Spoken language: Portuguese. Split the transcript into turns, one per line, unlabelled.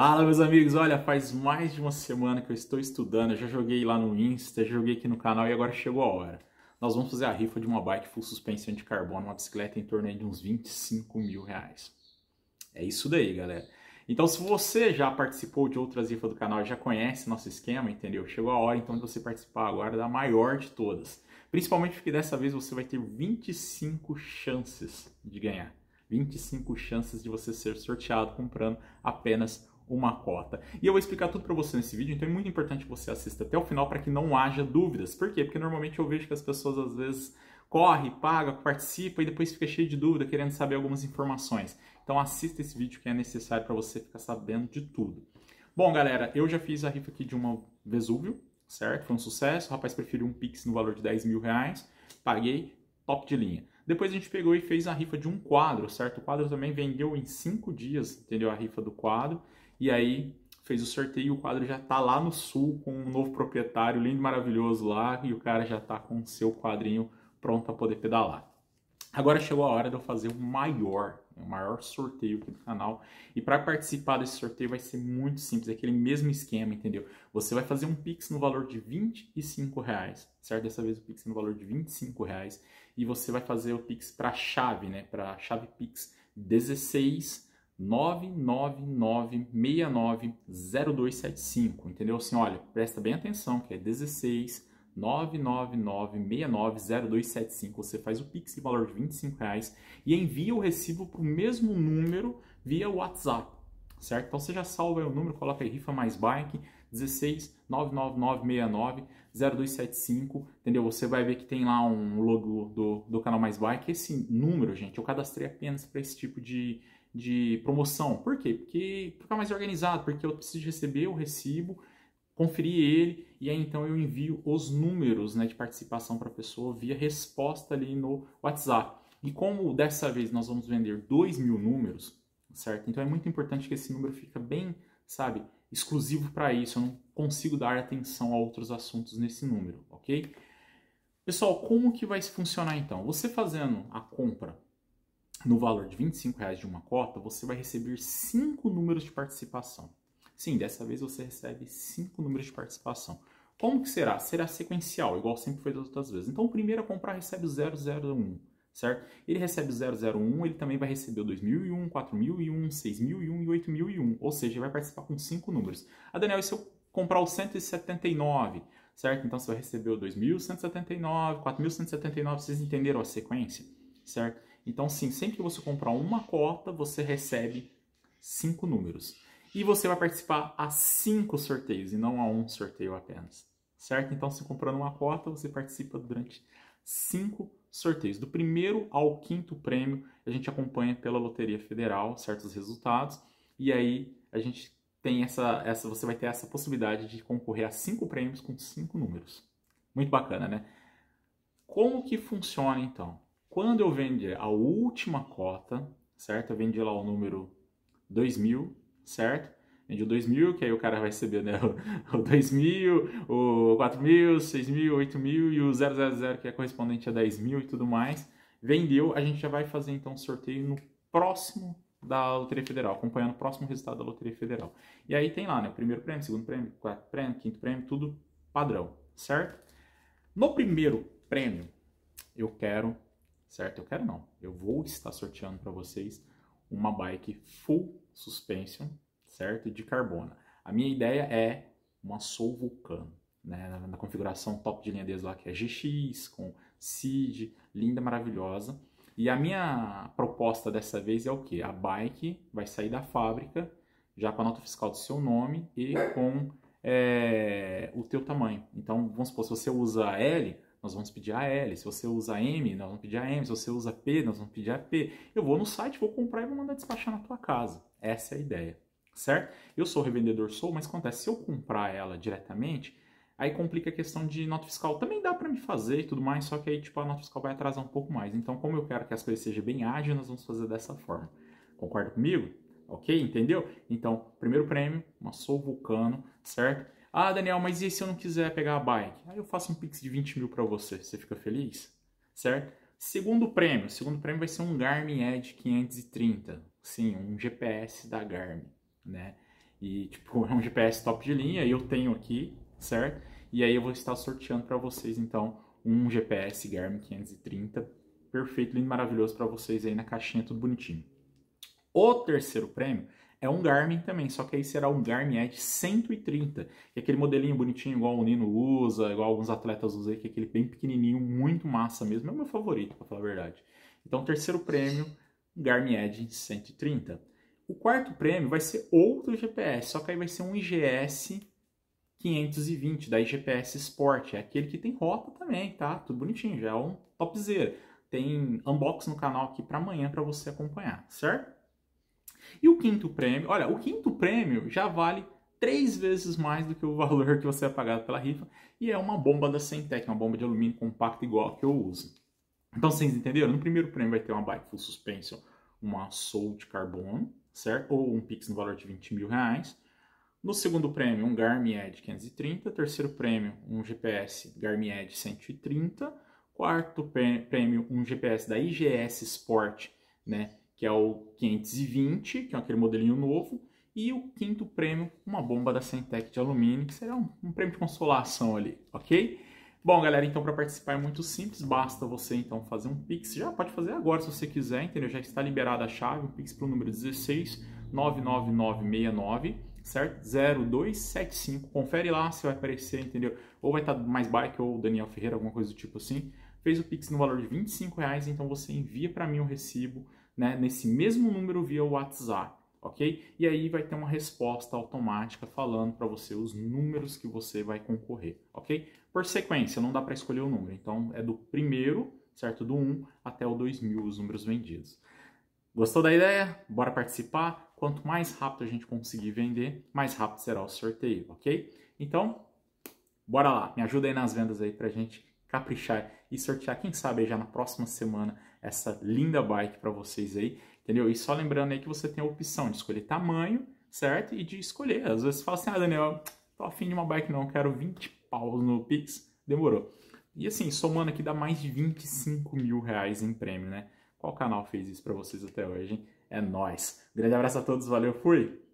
Fala, meus amigos! Olha, faz mais de uma semana que eu estou estudando, eu já joguei lá no Insta, já joguei aqui no canal e agora chegou a hora. Nós vamos fazer a rifa de uma bike full suspensão de carbono, uma bicicleta em torno de uns 25 mil reais. É isso daí, galera. Então, se você já participou de outras rifas do canal, já conhece nosso esquema, entendeu? Chegou a hora, então, de você participar agora da maior de todas. Principalmente porque dessa vez você vai ter 25 chances de ganhar. 25 chances de você ser sorteado comprando apenas uma cota. E eu vou explicar tudo para você nesse vídeo, então é muito importante que você assista até o final para que não haja dúvidas. Por quê? Porque normalmente eu vejo que as pessoas às vezes corre, paga, participa e depois fica cheio de dúvida, querendo saber algumas informações. Então assista esse vídeo que é necessário para você ficar sabendo de tudo. Bom, galera, eu já fiz a rifa aqui de uma Vesúvio, certo? Foi um sucesso. O rapaz preferiu um Pix no valor de 10 mil reais. Paguei, top de linha. Depois a gente pegou e fez a rifa de um quadro, certo? O quadro também vendeu em 5 dias, entendeu? A rifa do quadro. E aí fez o sorteio, e o quadro já tá lá no sul com um novo proprietário lindo, maravilhoso lá, e o cara já tá com o seu quadrinho pronto para poder pedalar. Agora chegou a hora de eu fazer o maior, o maior sorteio aqui do canal. E para participar desse sorteio vai ser muito simples, é aquele mesmo esquema, entendeu? Você vai fazer um Pix no valor de 25 reais, certo? Dessa vez o Pix no valor de 25 reais. E você vai fazer o Pix para a chave, né? Para a chave Pix 16 999690275, entendeu? Assim, olha, presta bem atenção que é 16 999690275, você faz o Pix de valor de 25 reais e envia o recibo para o mesmo número via WhatsApp, certo? Então você já salva o número, coloca aí rifa mais bike, 16 99969 0275, entendeu? Você vai ver que tem lá um logo do, do canal Mais Bike. Esse número, gente, eu cadastrei apenas para esse tipo de, de promoção. Por quê? Porque fica mais organizado, porque eu preciso receber o recibo, conferir ele e aí então eu envio os números né, de participação para a pessoa via resposta ali no WhatsApp. E como dessa vez nós vamos vender 2 mil números, certo? Então é muito importante que esse número fica bem, sabe, exclusivo para isso. Eu não consigo dar atenção a outros assuntos nesse número, ok? Pessoal, como que vai funcionar então? Você fazendo a compra no valor de R$ 25,00 de uma cota, você vai receber cinco números de participação. Sim, dessa vez você recebe cinco números de participação. Como que será? Será sequencial, igual sempre foi das outras vezes. Então, o primeiro a comprar recebe 001, certo? Ele recebe 001, ele também vai receber o 2001, 4001, 6001 e 8001, ou seja, ele vai participar com cinco números. Ah, Daniel, e se eu comprar o 179, certo? Então, você vai receber o 2179, 4179, vocês entenderam a sequência, certo? Então, sim, sempre que você comprar uma cota, você recebe cinco números. E você vai participar a cinco sorteios e não a um sorteio apenas. Certo? Então, se comprando uma cota, você participa durante cinco sorteios. Do primeiro ao quinto prêmio, a gente acompanha pela Loteria Federal certos resultados. E aí a gente tem essa, essa você vai ter essa possibilidade de concorrer a cinco prêmios com cinco números. Muito bacana, né? Como que funciona então? Quando eu vendi a última cota, certo? Eu vendi lá o número 2000, certo? Vendi o 2000, que aí o cara vai receber né, o 2000, o 4000, 6000, 8000 e o 000, que é correspondente a 10 mil e tudo mais. Vendeu, a gente já vai fazer então o sorteio no próximo da Loteria Federal, acompanhando o próximo resultado da Loteria Federal. E aí tem lá, né? Primeiro prêmio, segundo prêmio, quarto prêmio, quinto prêmio, tudo padrão, certo? No primeiro prêmio, eu quero certo? Eu quero não. Eu vou estar sorteando para vocês uma bike full suspension, certo? De carbono. A minha ideia é uma Soul Vulcano, né? Na, na configuração top de linha deles lá, que é GX, com SID, linda, maravilhosa. E a minha proposta dessa vez é o que? A bike vai sair da fábrica, já com a nota fiscal do seu nome e com é, o teu tamanho. Então, vamos supor, se você usa L, nós vamos pedir a L Se você usa M, nós vamos pedir a M Se você usa P, nós vamos pedir a P Eu vou no site, vou comprar e vou mandar despachar na tua casa. Essa é a ideia, certo? Eu sou revendedor, sou, mas acontece, se eu comprar ela diretamente, aí complica a questão de nota fiscal. Também dá para me fazer e tudo mais, só que aí tipo, a nota fiscal vai atrasar um pouco mais. Então, como eu quero que as coisas sejam bem ágeis, nós vamos fazer dessa forma. Concorda comigo? Ok? Entendeu? Então, primeiro prêmio, uma Sou Vulcano, certo? Ah, Daniel, mas e se eu não quiser pegar a bike? Aí eu faço um pix de 20 mil para você. Você fica feliz? Certo? Segundo prêmio. Segundo prêmio vai ser um Garmin Edge 530. Sim, um GPS da Garmin, né? E, tipo, é um GPS top de linha. E eu tenho aqui, certo? E aí eu vou estar sorteando para vocês, então, um GPS Garmin 530. Perfeito, lindo, maravilhoso para vocês aí na caixinha, tudo bonitinho. O terceiro prêmio é um Garmin também, só que aí será um Garmin Edge 130, que é aquele modelinho bonitinho igual o Nino usa, igual alguns atletas usam, que é aquele bem pequenininho, muito massa mesmo, é o meu favorito, para falar a verdade. Então, terceiro prêmio, Garmin Edge 130. O quarto prêmio vai ser outro GPS, só que aí vai ser um IGS 520 da IGPS Sport, é aquele que tem rota também, tá? Tudo bonitinho, já é um topzera. Tem unbox no canal aqui para amanhã para você acompanhar, certo? E o quinto prêmio, olha, o quinto prêmio já vale três vezes mais do que o valor que você é pagado pela rifa e é uma bomba da Semtec, uma bomba de alumínio compacta igual a que eu uso. Então vocês entenderam? No primeiro prêmio vai ter uma bike full suspension, uma Soul de carbono, certo? Ou um Pix no valor de 20 mil reais. No segundo prêmio, um Garmin Edge 530. Terceiro prêmio, um GPS Garmin Edge 130. Quarto prêmio, um GPS da IGS Sport, né? que é o 520, que é aquele modelinho novo, e o quinto prêmio, uma bomba da Centec de alumínio, que será um, um prêmio de consolação ali, ok? Bom, galera, então para participar é muito simples, basta você então fazer um Pix, já pode fazer agora se você quiser, entendeu? Já está liberada a chave, um Pix para o número 16 99969, certo? 0275, confere lá se vai aparecer, entendeu? Ou vai estar mais bike ou Daniel Ferreira, alguma coisa do tipo assim. Fez o Pix no valor de 25 reais, então você envia para mim um recibo né, nesse mesmo número via WhatsApp, ok? E aí vai ter uma resposta automática falando para você os números que você vai concorrer, ok? Por sequência, não dá para escolher o número, então é do primeiro, certo? Do 1 até o 2000 os números vendidos. Gostou da ideia? Bora participar? Quanto mais rápido a gente conseguir vender, mais rápido será o sorteio, ok? Então, bora lá, me ajuda aí nas vendas aí a gente caprichar e sortear, quem sabe já na próxima semana, essa linda bike para vocês aí, entendeu? E só lembrando aí que você tem a opção de escolher tamanho, certo? E de escolher. Às vezes você fala assim, ah, Daniel, tô afim de uma bike não, quero 20 paus no Pix. Demorou. E assim, somando aqui dá mais de 25 mil reais em prêmio, né? Qual canal fez isso para vocês até hoje, hein? É nós. Grande abraço a todos, valeu, fui!